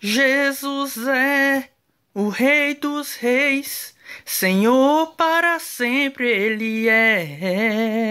Jesus é o Rei dos Reis, Senhor para sempre Ele é.